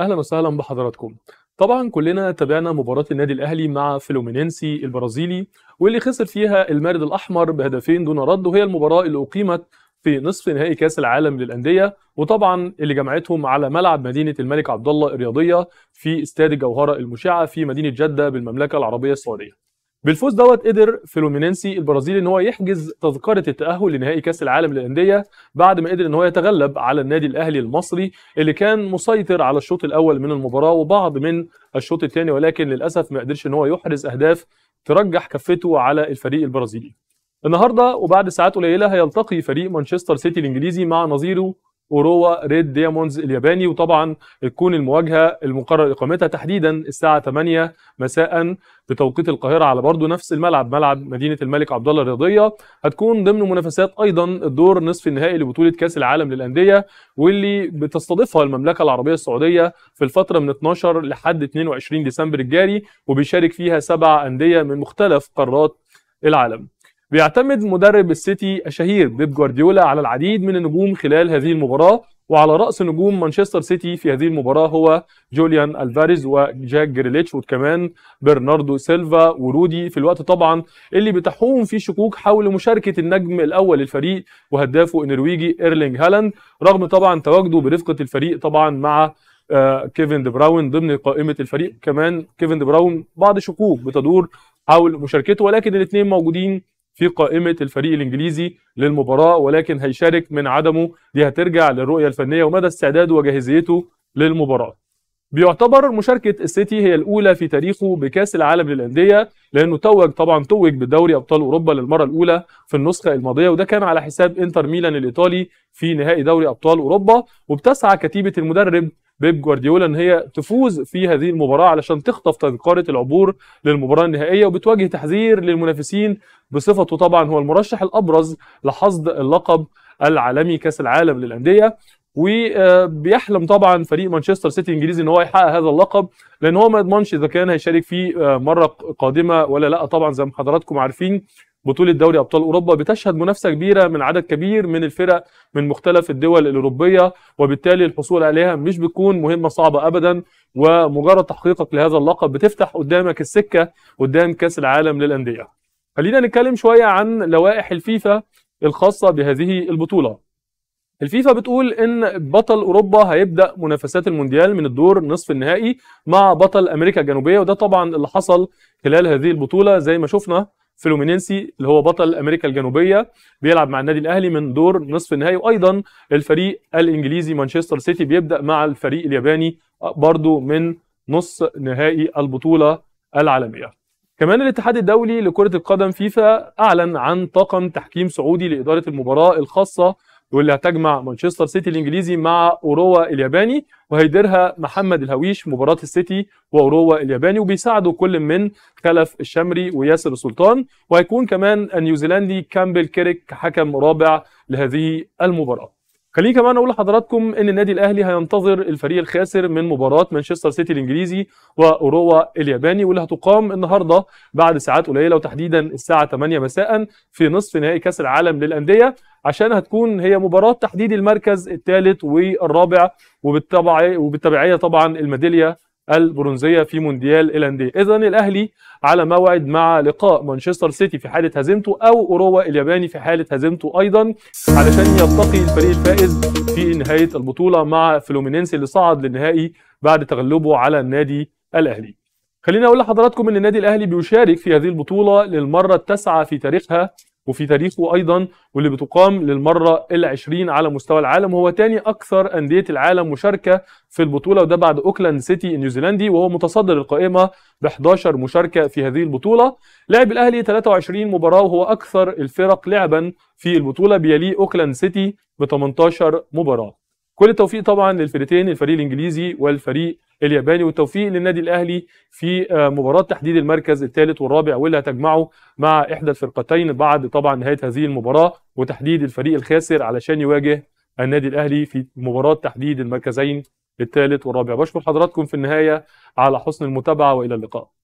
اهلا وسهلا بحضراتكم طبعا كلنا تابعنا مباراة النادي الاهلي مع فلومينينسي البرازيلي واللي خسر فيها المارد الاحمر بهدفين دون رد وهي المباراة اللي اقيمت في نصف نهائي كاس العالم للانديه وطبعا اللي جمعتهم على ملعب مدينه الملك عبد الله الرياضيه في استاد الجوهره المشعه في مدينه جده بالمملكه العربيه السعوديه بالفوز دوت قدر فلومينينسي البرازيلي ان هو يحجز تذكره التاهل لنهائي كاس العالم للانديه بعد ما قدر ان هو يتغلب على النادي الاهلي المصري اللي كان مسيطر على الشوط الاول من المباراه وبعض من الشوط الثاني ولكن للاسف ما قدرش ان هو يحرز اهداف ترجح كفته على الفريق البرازيلي. النهارده وبعد ساعات قليله هيلتقي فريق مانشستر سيتي الانجليزي مع نظيره اوروا ريد دياموندز الياباني وطبعا تكون المواجهه المقرر اقامتها تحديدا الساعه 8 مساء بتوقيت القاهره على برضه نفس الملعب ملعب مدينه الملك عبد الله الرياضيه هتكون ضمن منافسات ايضا الدور نصف النهائي لبطوله كاس العالم للانديه واللي بتستضيفها المملكه العربيه السعوديه في الفتره من 12 لحد 22 ديسمبر الجاري وبيشارك فيها سبع انديه من مختلف قارات العالم بيعتمد مدرب السيتي الشهير بيب جوارديولا على العديد من النجوم خلال هذه المباراة وعلى رأس نجوم مانشستر سيتي في هذه المباراة هو جوليان الفاريز وجاك جريليتش وكمان برناردو سيلفا ورودي في الوقت طبعا اللي بتحوم فيه شكوك حول مشاركة النجم الأول للفريق وهدافه النرويجي إيرلينج هالاند رغم طبعا تواجده برفقة الفريق طبعا مع آه، كيفن دي براون ضمن قائمة الفريق كمان كيفن دي براون بعض شكوك بتدور حول مشاركته ولكن الاثنين موجودين في قائمه الفريق الانجليزي للمباراه ولكن هيشارك من عدمه دي هترجع للرؤيه الفنيه ومدى استعداده وجاهزيته للمباراه. بيعتبر مشاركه السيتي هي الاولى في تاريخه بكاس العالم للانديه لانه توج طبعا توج بالدوري ابطال اوروبا للمره الاولى في النسخه الماضيه وده كان على حساب انتر ميلان الايطالي في نهائي دوري ابطال اوروبا وبتسعى كتيبه المدرب بيب جوارديولا ان هي تفوز في هذه المباراه علشان تخطف تذكره العبور للمباراه النهائيه وبتواجه تحذير للمنافسين بصفته طبعا هو المرشح الابرز لحصد اللقب العالمي كاس العالم للانديه وبيحلم طبعا فريق مانشستر سيتي الانجليزي ان هو يحقق هذا اللقب لان هو ما يضمنش اذا كان هيشارك فيه مره قادمه ولا لا طبعا زي ما حضراتكم عارفين بطولة دوري أبطال أوروبا بتشهد منافسة كبيرة من عدد كبير من الفرق من مختلف الدول الأوروبية وبالتالي الحصول عليها مش بتكون مهمة صعبة أبدا ومجرد تحقيقك لهذا اللقب بتفتح قدامك السكة قدام كأس العالم للأندية خلينا نتكلم شوية عن لوائح الفيفا الخاصة بهذه البطولة الفيفا بتقول ان بطل اوروبا هيبدا منافسات المونديال من الدور نصف النهائي مع بطل امريكا الجنوبيه وده طبعا اللي حصل خلال هذه البطوله زي ما شفنا فلومينينسي اللي هو بطل امريكا الجنوبيه بيلعب مع النادي الاهلي من دور نصف النهائي وايضا الفريق الانجليزي مانشستر سيتي بيبدا مع الفريق الياباني برضو من نص نهائي البطوله العالميه كمان الاتحاد الدولي لكره القدم فيفا اعلن عن طاقم تحكيم سعودي لاداره المباراه الخاصه واللي هتجمع مانشستر سيتي الانجليزي مع اوروا الياباني وهيديرها محمد الهويش مباراه السيتي واوروا الياباني وبيساعده كل من خلف الشمري وياسر السلطان وهيكون كمان النيوزيلندي كامبل كيريك حكم رابع لهذه المباراه خليني كمان اقول لحضراتكم ان النادي الاهلي هينتظر الفريق الخاسر من مباراه مانشستر سيتي الانجليزي واوروا الياباني واللي هتقام النهارده بعد ساعات قليله وتحديدا الساعه 8 مساء في نصف نهائي كاس العالم للانديه عشان هتكون هي مباراه تحديد المركز الثالث والرابع وبالطبع وبالتبعيه طبعا الميداليه البرونزيه في مونديال الانديه اذا الاهلي على موعد مع لقاء مانشستر سيتي في حاله هزيمته او اوروا الياباني في حاله هزيمته ايضا علشان يلتقي الفريق الفائز في نهايه البطوله مع فلومينينسي اللي صعد للنهائي بعد تغلبه على النادي الاهلي خليني اقول لحضراتكم ان النادي الاهلي بيشارك في هذه البطوله للمره التاسعه في تاريخها وفي تاريخه ايضا واللي بتقام للمره العشرين على مستوى العالم وهو تاني اكثر انديه العالم مشاركه في البطوله وده بعد اوكلاند سيتي النيوزيلندي وهو متصدر القائمه ب 11 مشاركه في هذه البطوله لعب الاهلي 23 مباراه وهو اكثر الفرق لعبا في البطوله بيليه اوكلاند سيتي ب 18 مباراه كل التوفيق طبعا للفريقين الفريق الانجليزي والفريق الياباني والتوفيق للنادي الاهلي في آه، مباراه تحديد المركز الثالث والرابع واللي هتجمعه مع احدى الفرقتين بعد طبعا نهايه هذه المباراه وتحديد الفريق الخاسر علشان يواجه النادي الاهلي في مباراه تحديد المركزين الثالث والرابع بشكر حضراتكم في النهايه على حسن المتابعه والى اللقاء